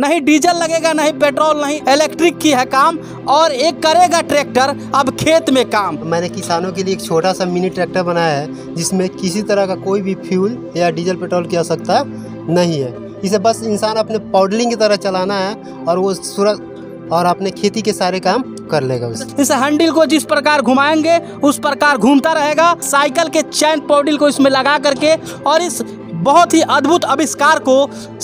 नहीं डीजल लगेगा नहीं पेट्रोल नहीं इलेक्ट्रिक की है काम और एक करेगा ट्रैक्टर अब खेत में काम मैंने किसानों के लिए एक छोटा सा मिनी ट्रैक्टर बनाया है जिसमें किसी तरह का कोई भी फ्यूल या डीजल पेट्रोल की आवश्यकता नहीं है इसे बस इंसान अपने पाउडलिंग की तरह चलाना है और वो सूरज और अपने खेती के सारे काम कर लेगा उसे इस हैंडल को जिस प्रकार घुमाएंगे उस प्रकार घूमता रहेगा साइकिल के चैन पॉडिल को इसमें लगा करके और इस बहुत ही अद्भुत आविष्कार को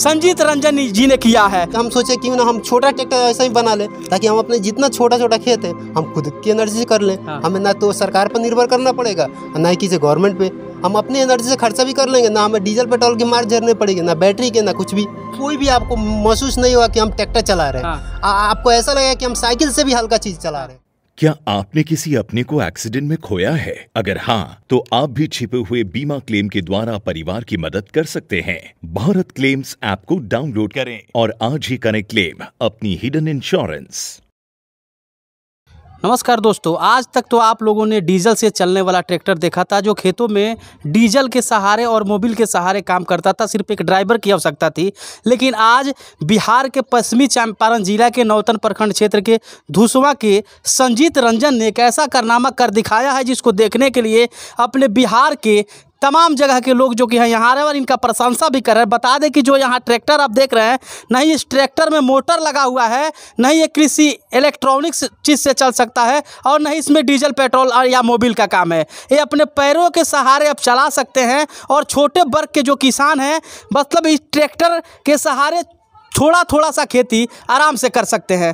संजीत रंजन जी ने किया है हम सोचे क्यों ना हम छोटा ट्रैक्टर ऐसा ही बना ले ताकि हम अपने जितना छोटा छोटा खेत है हम खुद की एनर्जी से कर ले हाँ। हमें ना तो सरकार पर निर्भर करना पड़ेगा ना ही किसी गवर्नमेंट पे हम अपनी एनर्जी से खर्चा भी कर लेंगे ना हमें डीजल पेट्रोल की मार झरने पड़ेगी ना बैटरी के ना कुछ भी कोई भी आपको महसूस नहीं हुआ कि हम ट्रैक्टर चला रहे हैं हाँ। आपको ऐसा लगेगा कि हम साइकिल से भी हल्का चीज़ चला रहे हैं क्या आपने किसी अपने को एक्सीडेंट में खोया है अगर हाँ तो आप भी छिपे हुए बीमा क्लेम के द्वारा परिवार की मदद कर सकते हैं भारत क्लेम्स ऐप को डाउनलोड करें और आज ही करें क्लेम अपनी हिडन इंश्योरेंस नमस्कार दोस्तों आज तक तो आप लोगों ने डीजल से चलने वाला ट्रैक्टर देखा था जो खेतों में डीजल के सहारे और मोबिल के सहारे काम करता था सिर्फ एक ड्राइवर की आवश्यकता थी लेकिन आज बिहार के पश्चिमी चंपारण जिला के नौतन प्रखंड क्षेत्र के धुसवा के संजीत रंजन ने एक ऐसा कारनामा कर दिखाया है जिसको देखने के लिए अपने बिहार के तमाम जगह के लोग जो कि हैं यहाँ आ रहे हैं और इनका प्रशंसा भी कर रहे हैं बता दें कि जो यहाँ ट्रैक्टर आप देख रहे हैं नहीं इस ट्रैक्टर में मोटर लगा हुआ है नहीं ये कृषि इलेक्ट्रॉनिक्स चीज़ से चल सकता है और नहीं इसमें डीजल पेट्रोल या मोबिल का काम है ये अपने पैरों के सहारे आप चला सकते हैं और छोटे वर्ग के जो किसान हैं मतलब इस ट्रैक्टर के सहारे थोड़ा थोड़ा सा खेती आराम से कर सकते हैं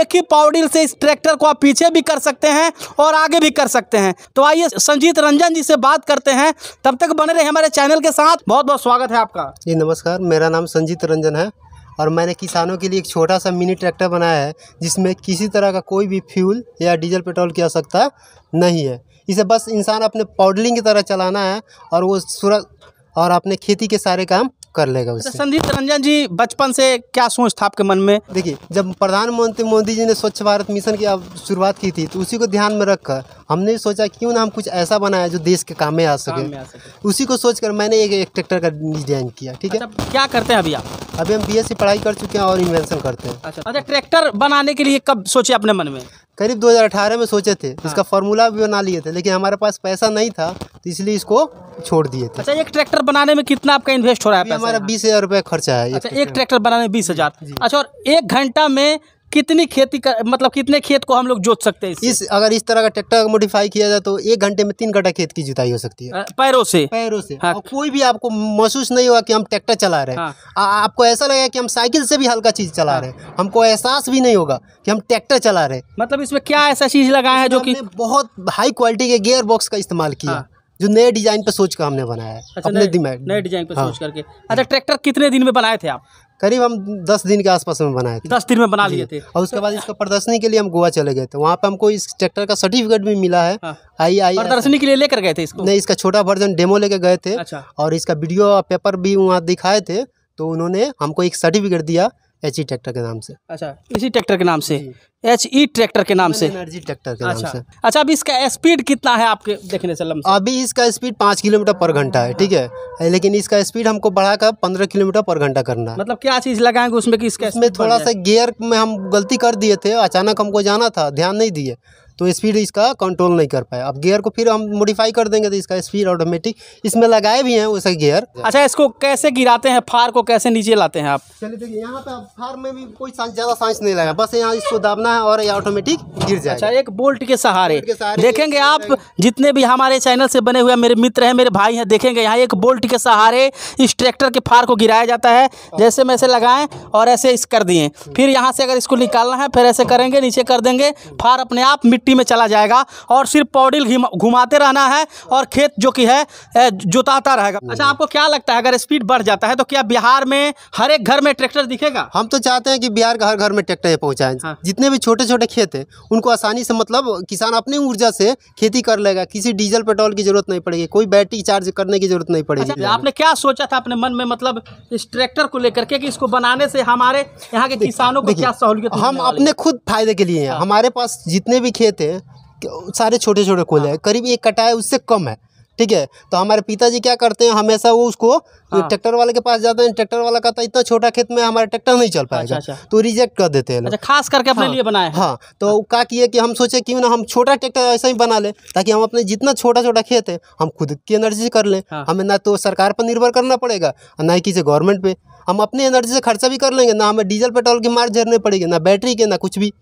एक ही पावडिल से इस ट्रैक्टर को आप पीछे भी कर सकते हैं और आगे भी कर सकते हैं तो आइए संजीत रंजन जी से बात करते हैं तब तक बने रहे हमारे चैनल के साथ बहुत बहुत स्वागत है आपका जी नमस्कार मेरा नाम संजीत रंजन है और मैंने किसानों के लिए एक छोटा सा मिनी ट्रैक्टर बनाया है जिसमें किसी तरह का कोई भी फ्यूल या डीजल पेट्रोल की आवश्यकता नहीं है इसे बस इंसान अपने पाउडलिंग की तरह चलाना है और वो सुरक्ष और अपने खेती के सारे काम कर लेगा अच्छा, उससे संदीप रंजन जी बचपन से क्या सोच था आपके मन में देखिए जब प्रधानमंत्री मोदी जी ने स्वच्छ भारत मिशन की शुरुआत की थी तो उसी को ध्यान में रखकर हमने सोचा क्यों ना हम कुछ ऐसा बनाया जो देश के काम में आ सके उसी को सोचकर मैंने एक एक ट्रैक्टर का डिजाइन किया ठीक है अच्छा, क्या करते हैं अभी आप अभी हम बी पढ़ाई कर चुके हैं और इन्वेंशन करते हैं अच्छा अच्छा ट्रैक्टर बनाने के लिए कब सोचे अपने मन में करीब 2018 में सोचे थे हाँ। इसका फॉर्मूला भी बना लिए थे लेकिन हमारे पास पैसा नहीं था तो इसलिए इसको छोड़ दिए थे अच्छा एक ट्रैक्टर बनाने में कितना आपका इन्वेस्ट हो रहा है हमारा बीस हजार रुपया खर्चा है अच्छा एक ट्रैक्टर बनाने में बीस हजार अच्छा और एक घंटा में कितनी खेती कर मतलब कितने खेत को हम लोग जोत सकते हैं इस अगर इस तरह का ट्रैक्टर मॉडिफाई किया जाए तो एक घंटे में तीन घंटा खेत की जुताई हो सकती है पैरों से पैरों से हाँ। कोई भी आपको महसूस नहीं हुआ कि हम ट्रैक्टर चला रहे हैं हाँ। आपको ऐसा लगेगा कि हम साइकिल से भी हल्का चीज चला हाँ। रहे हैं हमको एहसास भी नहीं होगा कि हम ट्रैक्टर चला रहे हैं मतलब इसमें क्या ऐसा चीज लगाया है जो की बहुत हाई क्वालिटी के गेयर बॉक्स का इस्तेमाल किया हाँ। जो नए डिजाइन पर सोच कर हमने बनाया है अच्छा, अपने नए डिजाइन पर हाँ। सोच करके अच्छा ट्रैक्टर कितने दिन में बनाए थे आप करीब हम दस दिन के आसपास में बनाए थे दस दिन में बना लिए थे और उसके बाद इसका प्रदर्शनी के लिए हम गोवा चले गए थे वहाँ पे हमको इस ट्रैक्टर का सर्टिफिकेट भी मिला है हाँ। आई आई प्रदर्शनी के लिए लेकर गए थे इसको नहीं इसका छोटा वर्जन डेमो लेके गए थे अच्छा। और इसका वीडियो पेपर भी वहाँ दिखाए थे तो उन्होंने हमको एक सर्टिफिकेट दिया एच ई ट्रैक्टर के नाम से अच्छा इसी ट्रैक्टर e के नाम से एच ई ट्रैक्टर के नाम से एनर्जी ट्रैक्टर e के नाम अच्छा। से अच्छा अभी इसका स्पीड कितना है आपके देखने से लम अभी इसका स्पीड पाँच किलोमीटर पर घंटा है ठीक है लेकिन इसका स्पीड हमको बढ़ाकर पंद्रह किलोमीटर पर घंटा करना है मतलब क्या चीज़ लगाएंगे उसमें कि इसका इसमें थोड़ा सा गियर में हम गलती कर दिए थे अचानक हमको जाना था ध्यान नहीं दिए तो स्पीड इसका कंट्रोल नहीं कर पाया अब गियर को फिर हम मॉडिफाई कर देंगे तो इसका स्पीड ऑटोमेटिक इसमें लगाए भी हैं उसे गियर अच्छा इसको कैसे गिराते हैं फार को कैसे नीचे लाते हैं आप चलिए देखिए यहाँ पे फार में भी कोई ज़्यादा साइंस नहीं लगा बस यहाँ इसको दाबना है और ये ऑटोमेटिक गिर जाए अच्छा एक बोल्ट के सहारे देखेंगे आप जितने भी हमारे चैनल से बने हुए मेरे मित्र हैं मेरे भाई हैं देखेंगे यहाँ एक बोल्ट के सहारे इस ट्रैक्टर के फार को गिराया जाता है जैसे में ऐसे लगाएं और ऐसे इस कर दिए फिर यहाँ से अगर इसको निकालना है फिर ऐसे करेंगे नीचे कर देंगे फार अपने आप मिट्टी मिट्टी में चला जाएगा और सिर्फ पौडिल घुमाते रहना है और खेत जो कि है जोताता रहेगा अच्छा आपको क्या लगता है अगर स्पीड बढ़ जाता है तो क्या बिहार में हर एक घर में ट्रैक्टर दिखेगा हम तो चाहते हैं कि बिहार का हर घर में ट्रैक्टर पहुँचाए हाँ। जितने भी छोटे छोटे खेत है उनको आसानी से मतलब किसान अपनी ऊर्जा से खेती कर लेगा किसी डीजल पेट्रोल की जरूरत नहीं पड़ेगी कोई बैटरी चार्ज करने की जरूरत नहीं पड़ेगी अच्छा, आपने क्या सोचा था अपने मन में मतलब इस ट्रैक्टर को लेकर के कि इसको बनाने से हमारे यहाँ के किसानों को क्या सहूलियत हम अपने खुद फायदे के लिए हैं हाँ। हमारे पास जितने भी खेत थे सारे छोटे छोटे खोल हैं हाँ। करीब एक कटा है उससे कम है ठीक है तो हमारे पिताजी क्या करते हैं हमेशा वो उसको हाँ। ट्रैक्टर वाले के पास जाते हैं ट्रैक्टर वाला कहता है इतना छोटा खेत में हमारा ट्रैक्टर नहीं चल पाएगा अच्छा, अच्छा। तो रिजेक्ट कर देते हैं अच्छा, खास करके अपने हाँ, लिए बनाए हाँ तो हाँ। क्या किए कि हम सोचे क्यों ना हम छोटा ट्रैक्टर ऐसा ही बना ले ताकि हम अपने जितना छोटा छोटा खेत है हम खुद की एनर्जी से कर लें हाँ। हमें ना तो सरकार पर निर्भर करना पड़ेगा ना ही किसी गवर्नमेंट पे हम अपनी एनर्जी से खर्चा भी कर लेंगे ना हमें डीजल पेट्रोल की मार झेलनी पड़ेगी ना बैटरी के ना कुछ भी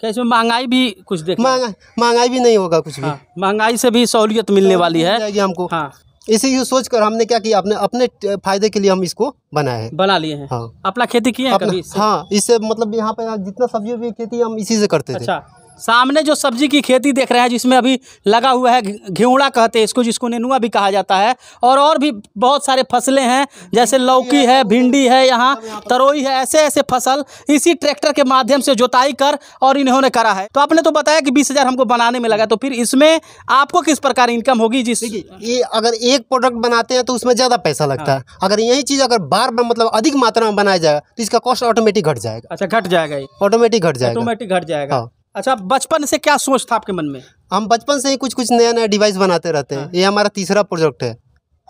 क्या इसमें महंगाई भी कुछ देख महंगाई भी नहीं होगा कुछ भी हाँ, महंगाई से भी सहूलियत मिलने तो वाली है हमको हाँ इसी ये सोच कर हमने क्या किया अपने अपने फायदे के लिए हम इसको बनाए हैं बना लिए हैं हाँ अपना खेती कभी इससे? हाँ इससे मतलब यहाँ पे जितना सब्जी की खेती हम इसी से करते थे अच्छा। सामने जो सब्जी की खेती देख रहे हैं जिसमें अभी लगा हुआ है घेवड़ा कहते हैं इसको जिसको नेनुआ भी कहा जाता है और और भी बहुत सारे फसलें हैं जैसे लौकी है भिंडी है यहाँ तरोई है ऐसे ऐसे फसल इसी ट्रैक्टर के माध्यम से जोताई कर और इन्होंने करा है तो आपने तो बताया कि बीस हज़ार हमको बनाने में लगा तो फिर इसमें आपको किस प्रकार इनकम होगी जिस ये अगर एक प्रोडक्ट बनाते हैं तो उसमें ज़्यादा पैसा लगता है हाँ। अगर यही चीज़ अगर बार बार मतलब अधिक मात्रा में बनाया जाएगा तो इसका कॉस्ट ऑटोमेटिक घट जाएगा अच्छा घट जाएगा ऑटोमेटिक घट जाएगा ऑटोमेटिक घट जाएगा हाँ। अच्छा बचपन से क्या सोच था आपके मन में हम बचपन से ही कुछ कुछ नया नया डिवाइस बनाते रहते हैं हाँ। ये हमारा तीसरा प्रोजेक्ट है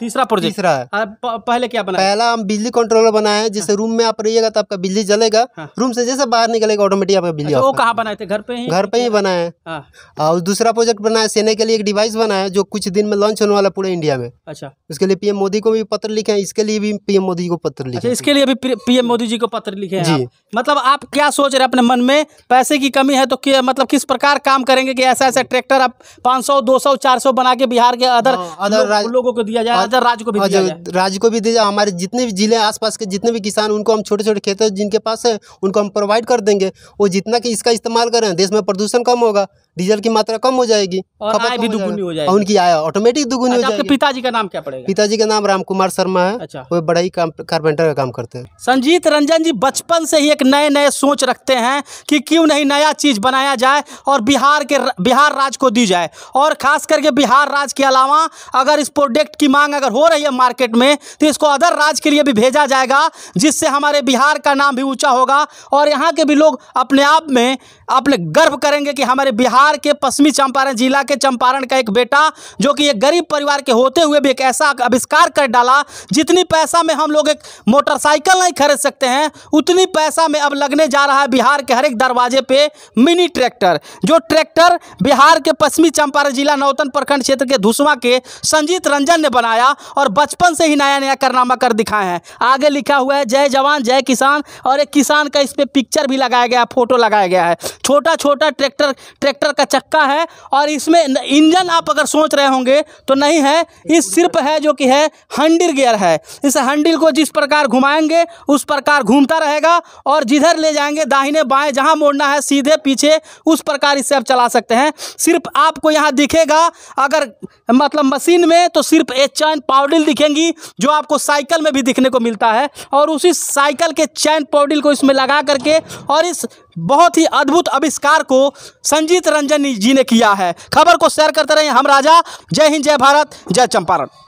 तीसरा प्रोजेक्ट तीसरा है आ, प, पहले क्या बनाया पहला हम बिजली कंट्रोलर बनाए हैं जिससे हाँ। रूम में आप रहिएगा तो आपका बिजली जलेगा हाँ। रूम से जैसे बाहर निकलेगा ऑटोमेटिक आपका बिजली अच्छा, वो कहाँ बनाए थे घर पे ही घर पे ही बनाए हाँ। और दूसरा प्रोजेक्ट बनाया सेना के लिए एक डिवाइस बनाया जो कुछ दिन में लॉन्च होने वाला पूरे इंडिया में अच्छा उसके लिए पीएम मोदी को भी पत्र लिखे हैं इसके लिए भी पीएम मोदी को पत्र लिखे अच्छा, इसके लिए भी पीएम मोदी जी को पत्र लिखे जी मतलब आप क्या सोच रहे अपने मन में पैसे की कमी है तो मतलब किस प्रकार काम करेंगे की ऐसा ऐसा ट्रैक्टर आप पाँच सौ दो सौ चार सौ बना के बिहार के अदर हाँ, लोगों को दिया जाए हजार राज को भी राज्य को भी दिया हमारे जितने भी जिले आसपास के जितने भी किसान उनको हम छोटे छोटे खेत जिनके पास है उनको हम प्रोवाइड कर देंगे वो जितना कि इसका इस्तेमाल करें देश में प्रदूषण कम होगा डीजल की मात्रा कम हो जाएगी और आय भी दुगुनी हो जाएगी उनकी आय ऑटोमेटिक दुगुनी हो अच्छा, जाएगी पिताजी का नाम क्या पड़ेगा पिताजी का नाम राम कुमार शर्मा है अच्छा वो बड़ा ही कारपेंटर का काम करते हैं संजीत रंजन जी बचपन से ही एक नए नए सोच रखते हैं कि क्यों नहीं नया चीज बनाया जाए और बिहार के बिहार राज्य को दी जाए और खास करके बिहार राज्य के अलावा अगर इस प्रोडक्ट की मांग अगर हो रही है मार्केट में तो इसको अदर राज्य के लिए भी भेजा जाएगा जिससे हमारे बिहार का नाम भी ऊंचा होगा और यहाँ के भी लोग अपने आप में अपने गर्व करेंगे कि हमारे बिहार बिहार के पश्चिमी चंपारण जिला के चंपारण का एक बेटा जो कि एक गरीब परिवार के होते हुए भी एक ऐसा आविष्कार कर डाला जितनी पैसा में हम लोग एक मोटरसाइकिल नहीं खरीद सकते हैं उतनी पैसा में अब लगने जा रहा है बिहार के हर एक दरवाजे पे मिनी ट्रैक्टर जो ट्रैक्टर बिहार के पश्चिमी चंपारण जिला नौतन प्रखंड क्षेत्र के धुसवा के संजीत रंजन ने बनाया और बचपन से ही नया नया करनामा कर दिखाए हैं आगे लिखा हुआ है जय जवान जय किसान और एक किसान का इस पर पिक्चर भी लगाया गया फोटो लगाया गया है छोटा छोटा ट्रैक्टर ट्रैक्टर का चक्का है और इसमें इंजन आप अगर सोच रहे होंगे तो नहीं है इस सिर्फ है जो कि है हंडिल गियर है इस हंडिल को जिस प्रकार घुमाएंगे उस प्रकार घूमता रहेगा और जिधर ले जाएंगे दाहिने बाएं जहां मोड़ना है सीधे पीछे उस प्रकार इसे आप चला सकते हैं सिर्फ आपको यहाँ दिखेगा अगर मतलब मशीन में तो सिर्फ एक चैन पाउडिल दिखेंगी जो आपको साइकिल में भी दिखने को मिलता है और उसी साइकिल के चैन पाउडिल को इसमें लगा करके और इस बहुत ही अद्भुत आविष्कार को संजीत रंजन रंजन जी ने किया है खबर को शेयर करते रहे हम राजा जय हिंद जय भारत जय चंपारण